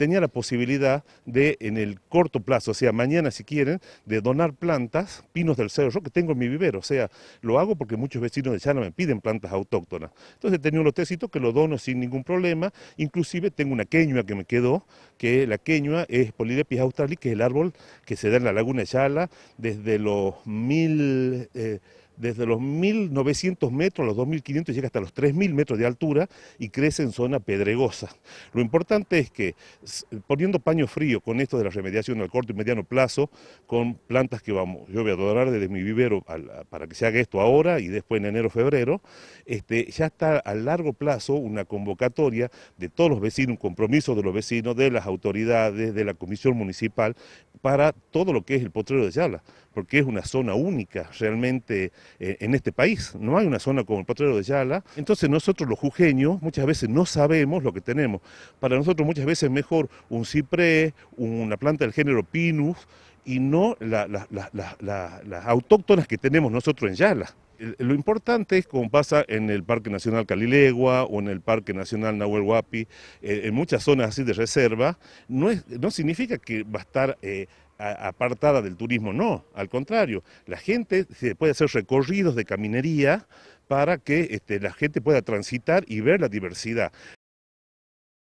tenía la posibilidad de, en el corto plazo, o sea, mañana si quieren, de donar plantas, pinos del cerro que tengo en mi vivero. O sea, lo hago porque muchos vecinos de Chala me piden plantas autóctonas. Entonces tenía un lotecito que lo dono sin ningún problema. Inclusive tengo una queñua que me quedó, que la queñua es Polylepis australis, que es el árbol que se da en la laguna de Chala desde los mil... Eh, desde los 1.900 metros, a los 2.500, llega hasta los 3.000 metros de altura y crece en zona pedregosa. Lo importante es que poniendo paño frío con esto de la remediación al corto y mediano plazo, con plantas que vamos, yo voy a adorar desde mi vivero para que se haga esto ahora y después en enero, febrero, este, ya está a largo plazo una convocatoria de todos los vecinos, un compromiso de los vecinos, de las autoridades, de la comisión municipal, para todo lo que es el potrero de Yala porque es una zona única realmente eh, en este país. No hay una zona como el potrero de Yala. Entonces nosotros los jujeños muchas veces no sabemos lo que tenemos. Para nosotros muchas veces es mejor un ciprés, una planta del género pinus, y no las autóctonas que tenemos nosotros en Yala. Lo importante es como pasa en el Parque Nacional Calilegua o en el Parque Nacional Nahuel Huapi, eh, en muchas zonas así de reserva, no, significa que va a estar eh, apartada del turismo, no, al contrario, la gente se puede hacer recorridos de caminería para que este, la gente pueda transitar y ver la diversidad.